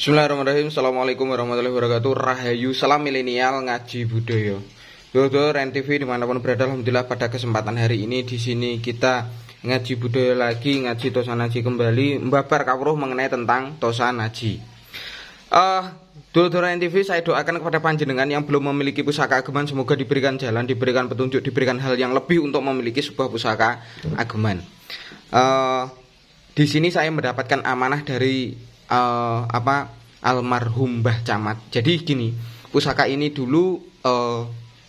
Bismillahirrahmanirrahim Assalamualaikum warahmatullahi wabarakatuh Rahayu salam milenial ngaji budaya Dodo Ren TV dimanapun berada Alhamdulillah pada kesempatan hari ini di sini kita ngaji budaya lagi ngaji tosanaji naji kembali Mbabar kawruh mengenai tentang tosanaji. naji uh, eh, Dodo Ren TV saya doakan kepada panjenengan yang belum memiliki pusaka ageman Semoga diberikan jalan, diberikan petunjuk, diberikan hal yang lebih untuk memiliki sebuah pusaka ageman uh, Di sini saya mendapatkan amanah dari uh, apa almarhum Mbah Camat. Jadi gini, pusaka ini dulu uh, eh,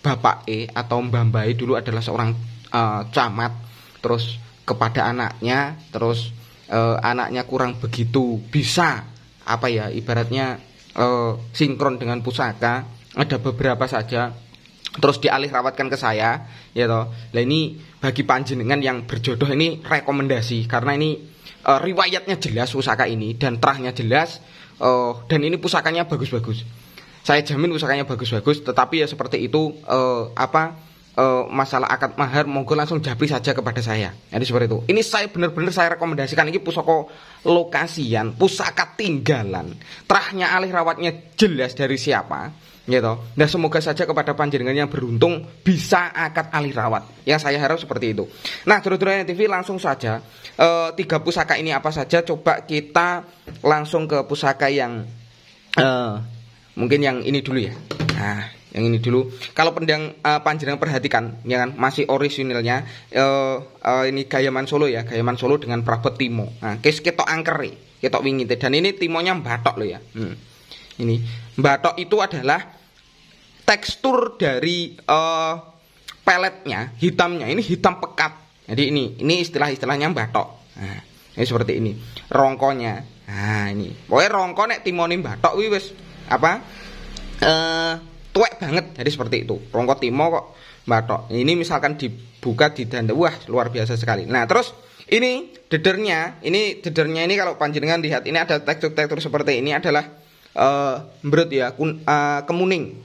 Bapak E atau Mbah Mbai dulu adalah seorang uh, camat terus kepada anaknya terus uh, anaknya kurang begitu bisa apa ya ibaratnya uh, sinkron dengan pusaka ada beberapa saja terus dialih rawatkan ke saya ya toh. Nah ini bagi panjenengan yang berjodoh ini rekomendasi karena ini uh, riwayatnya jelas pusaka ini dan terahnya jelas uh, dan ini pusakanya bagus-bagus. Saya jamin pusakanya bagus-bagus, tetapi ya seperti itu uh, apa uh, masalah akad mahar monggo langsung jabi saja kepada saya. Jadi seperti itu. Ini saya benar-benar saya rekomendasikan ini pusoko lokasian, pusaka tinggalan. Terahnya alih rawatnya jelas dari siapa, gitu. Dan nah, semoga saja kepada panjenengan yang beruntung bisa akad alih rawat. Yang saya harap seperti itu. Nah, terus-terus TV langsung saja uh, tiga pusaka ini apa saja coba kita langsung ke pusaka yang uh, mungkin yang ini dulu ya. Nah, yang ini dulu. Kalau pendang uh, Panjenengan perhatikan, ya kan masih orisinilnya uh, uh, ini Gayaman Solo ya, Gayaman Solo dengan prabot timo. Nah, kes ketok angkeri, ketok wingi dan ini timonya batok lo ya. Hmm. Ini batok itu adalah tekstur dari uh, peletnya hitamnya ini hitam pekat. Jadi ini ini istilah-istilahnya batok. Nah, ini seperti ini rongkonya. Nah, ini. Pokoknya rongkonya timonim batok wis apa? Eh uh, tuwek banget jadi seperti itu rongkot timo kok batok ini misalkan dibuka di danda wah luar biasa sekali nah terus ini dedernya ini dedernya ini kalau panjenengan lihat ini ada tekstur-tekstur seperti ini adalah uh, eh, berut ya kun, uh, kemuning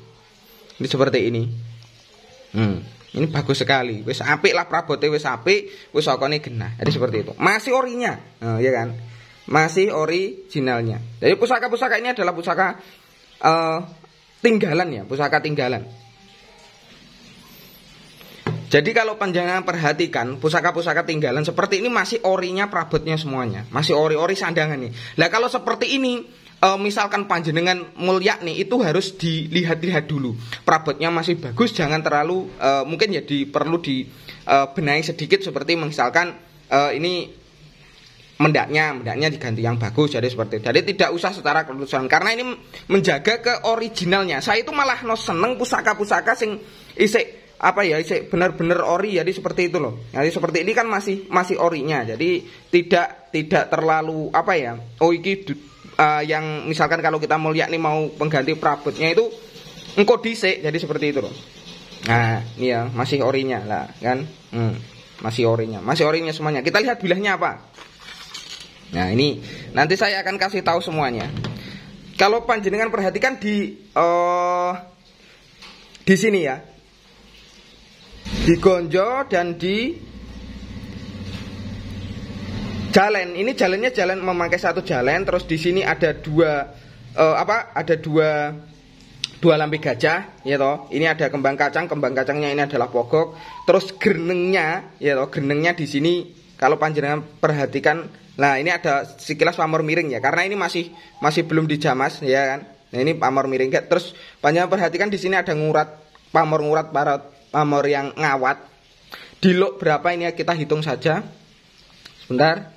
ini seperti ini hmm. ini bagus sekali wes apik lah prabote wes apik wes ini genah jadi seperti itu masih orinya uh, ya kan masih originalnya jadi pusaka-pusaka ini adalah pusaka uh, tinggalan ya, pusaka tinggalan. Jadi kalau panjangan perhatikan pusaka-pusaka tinggalan seperti ini masih orinya perabotnya semuanya, masih ori-ori sandangan nih. Nah kalau seperti ini e, misalkan panjenengan mulia nih itu harus dilihat-lihat dulu perabotnya masih bagus, jangan terlalu e, mungkin ya di, perlu dibenahi e, sedikit seperti misalkan e, ini mendaknya mendaknya diganti yang bagus jadi seperti itu. jadi tidak usah setara kelulusan karena ini menjaga ke originalnya saya itu malah no seneng pusaka-pusaka sing isek apa ya isek benar-benar ori jadi seperti itu loh jadi seperti ini kan masih masih orinya jadi tidak tidak terlalu apa ya oh iki uh, yang misalkan kalau kita mau lihat nih mau pengganti perabotnya itu engko disek jadi seperti itu loh nah ini ya masih orinya lah kan hmm, masih orinya masih orinya semuanya kita lihat bilahnya apa Nah, ini nanti saya akan kasih tahu semuanya. Kalau panjenengan perhatikan di uh, di sini ya. Di gonjo dan di jalan. Ini jalannya jalan memakai satu jalan terus di sini ada dua uh, apa? Ada dua dua lampi gajah ya toh ini ada kembang kacang kembang kacangnya ini adalah pokok terus grenengnya ya toh grenengnya di sini kalau panjenengan perhatikan Nah, ini ada sekilas pamor miring ya, karena ini masih masih belum dijamas ya kan. Nah, ini pamor miring. Terus panjang perhatikan di sini ada ngurat pamor ngurat parot, pamor yang ngawat. Diluk berapa ini ya kita hitung saja. Sebentar.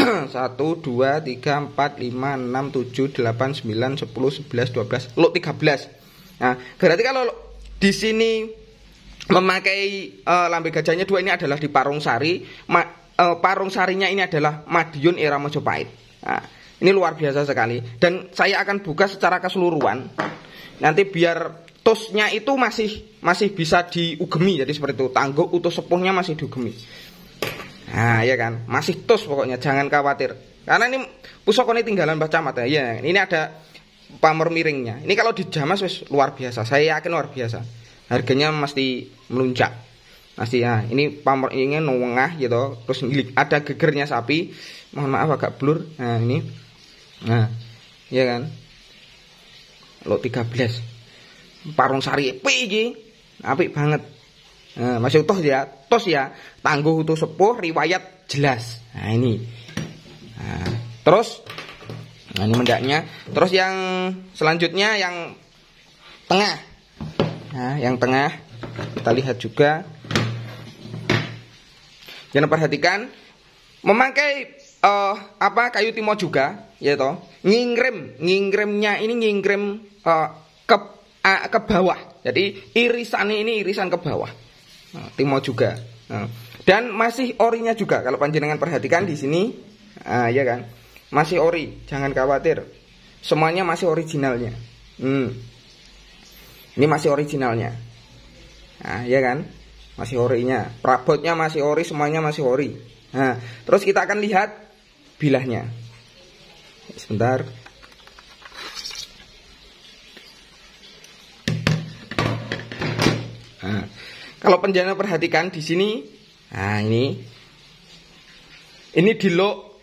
1 2 3 4 5 6 7 8 9 10 11 12 luk 13. Nah, berarti kalau di sini memakai e, lambe gajahnya dua ini adalah di Parung Sari, uh, parung sarinya ini adalah Madiun era Majapahit. Nah, ini luar biasa sekali dan saya akan buka secara keseluruhan. Nanti biar tosnya itu masih masih bisa diugemi jadi seperti itu tangguh utuh sepuhnya masih diugemi nah ya kan masih tos pokoknya jangan khawatir karena ini pusaka ini tinggalan Mbah Camat ya. Iya. ini ada pamor miringnya ini kalau di Jamas luar biasa saya yakin luar biasa harganya mesti meluncak. Pasti ya. Ini pamor ini nongah kan gitu. Terus ada gegernya sapi. Mohon maaf agak blur. Nah, ini. Nah. ya kan? lo 13. Parung sari iki api banget. Nah, masih utuh ya. Tos ya. Tangguh utuh sepuh riwayat jelas. Nah, ini. Nah, terus Nah, ini mendaknya. Terus yang selanjutnya yang tengah. Nah, yang tengah kita lihat juga Jangan perhatikan memakai uh, apa kayu timo juga ya toh. Ngingrem, ngingremnya ini ngingrem uh, eh, ke uh, ke bawah. Jadi irisan ini irisan ke bawah. Nah, timo juga. Nah. Dan masih orinya juga kalau panjenengan perhatikan di sini uh, ya kan. Masih ori, jangan khawatir. Semuanya masih originalnya. Hmm. Ini masih originalnya. Ah, ya kan? masih orinya perabotnya masih ori, semuanya masih ori. nah terus kita akan lihat bilahnya sebentar nah, kalau penjana perhatikan di sini nah ini ini lo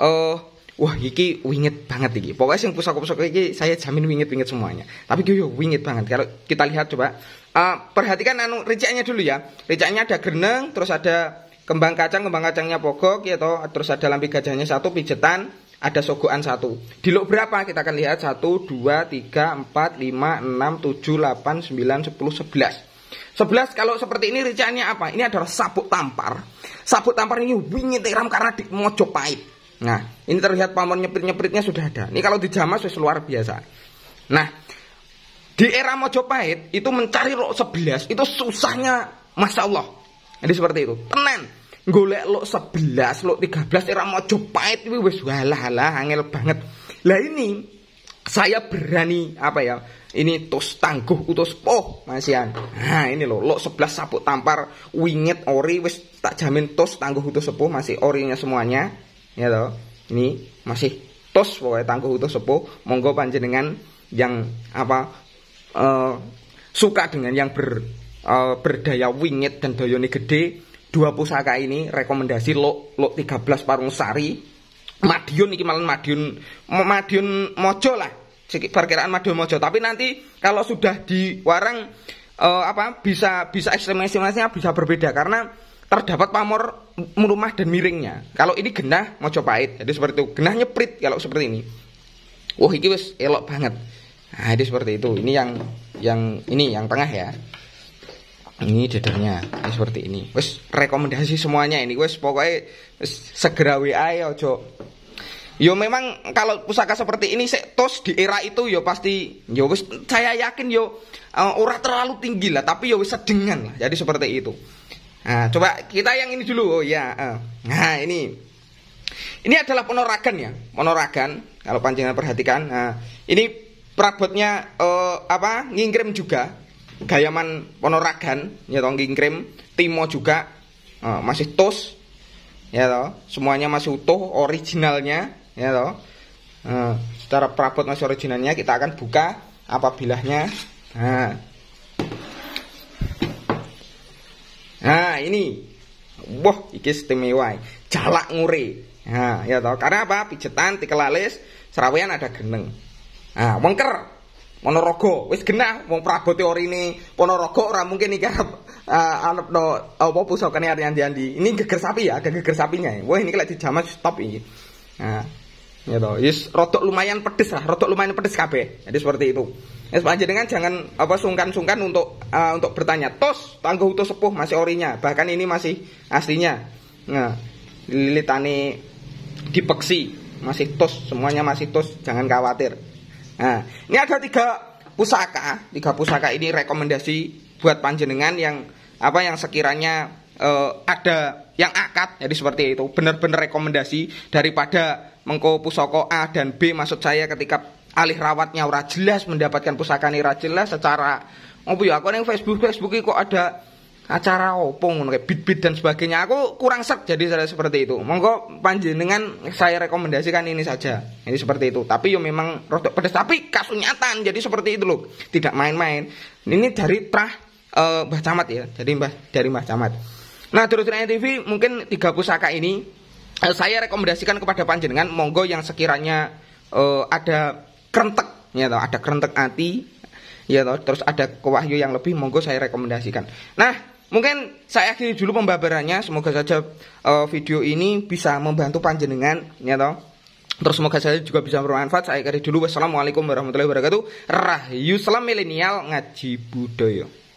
uh, wah iki winget banget iki. Pokoknya sing pusaka-pusaka iki saya jamin winget-winget semuanya. Tapi yo winget banget. Kalau kita lihat coba uh, perhatikan anu ricaknya dulu ya. Ricaknya ada greneng, terus ada kembang kacang, kembang kacangnya pokok ya toh, terus ada lampi gajahnya satu pijetan, ada sogoan satu. Di Diluk berapa? Kita akan lihat 1 2 3 4 5 6 7 8 9 10 11. 11 kalau seperti ini ricaannya apa? Ini adalah sabuk tampar. Sabuk tampar ini wingi tiram karena di Mojopahit. Nah, ini terlihat pamor nyeprit-nyepritnya sudah ada. Ini kalau di Jamas sudah luar biasa. Nah, di era Mojopahit itu mencari lok 11 itu susahnya Masya Allah. Jadi seperti itu. Tenan. Golek lok 11, lok 13 era Mojopahit itu wis walah lah angel banget. Lah ini saya berani apa ya ini tos tangguh utus poh masian nah ini loh lo sebelas sapu tampar winget ori wis tak jamin tos tangguh utus sepuh masih orinya semuanya ya toh ini masih tos pokoknya tangguh itu sepuh monggo panjenengan yang apa uh, suka dengan yang ber uh, berdaya wingit dan doyone gede dua pusaka ini rekomendasi lo lo 13 parung sari Madiun ini malah Madiun Madiun Mojo lah perkiraan Madiun Mojo tapi nanti kalau sudah di Warang uh, eh, apa bisa bisa ekstremasi bisa berbeda karena terdapat pamor merumah dan miringnya. Kalau ini genah mau pahit. jadi seperti itu. Genah nyeprit kalau seperti ini. Wah, ini wis elok banget. Nah, jadi seperti itu. Ini yang yang ini yang tengah ya. Ini dadarnya, ini seperti ini. Wes rekomendasi semuanya ini. Wes pokoknya wis, segera WA ya ojo. Yo memang kalau pusaka seperti ini tos di era itu yo pasti yo wes saya yakin yo uh, ora terlalu tinggi lah tapi yo wes sedengan lah. Jadi seperti itu. Nah, coba kita yang ini dulu. Oh ya. Nah, ini. Ini adalah penoragan ya, penoragan. Kalau panjenengan perhatikan, nah, ini perabotnya eh, apa? Ngingkrim juga. Gayaman penoragan, ya toh ngingkrim, timo juga ah, masih tos. Ya toh, semuanya masih utuh originalnya, ya toh. Ah, secara perabot masih originalnya kita akan buka apabilahnya. Nah, Nah, ini wah iki istimewa. E. Jalak ngure. Nah, ya tau Karena apa? Pijetan tikelalis serawian ada geneng. Nah, wengker Ponorogo wis genah wong Prabu ini Ponorogo orang mungkin nih arep uh, eh, anak do apa pusakane yang diandi, Ini geger sapi ya, geger sapinya. E. Wah, ini lek di jaman stop ini. Nah, gitu yes rotok lumayan pedes lah rotok lumayan pedes kabeh jadi seperti itu yes ya, dengan jangan apa sungkan-sungkan untuk uh, untuk bertanya tos tangguh utuh sepuh masih orinya bahkan ini masih aslinya nah lilitani dipeksi masih tos semuanya masih tos jangan khawatir nah ini ada tiga pusaka tiga pusaka ini rekomendasi buat panjenengan yang apa yang sekiranya uh, ada yang akad jadi seperti itu benar-benar rekomendasi daripada mengko pusoko A dan B maksud saya ketika alih rawatnya ora jelas mendapatkan pusaka ini ora jelas secara oh ya aku neng Facebook Facebook kok ada acara opo ngono kayak bid-bid dan sebagainya aku kurang set jadi saya seperti itu Mengko monggo dengan saya rekomendasikan ini saja ini seperti itu tapi yo ya memang rotok pedes tapi kasunyatan jadi seperti itu loh tidak main-main ini dari trah uh, Mbah Camat ya jadi Mbah dari Mbah Camat Nah, terusnya TV mungkin tiga pusaka ini eh, saya rekomendasikan kepada panjenengan monggo yang sekiranya eh, ada kerentek ya toh, ada krentek hati ya toh, terus ada kewahyu yang lebih monggo saya rekomendasikan. Nah, Mungkin saya akhiri dulu pembabarannya. Semoga saja eh, video ini bisa membantu panjenengan, ya toh. Terus semoga saya juga bisa bermanfaat. Saya akhiri dulu. Wassalamualaikum warahmatullahi wabarakatuh. Rahayu salam milenial ngaji budaya.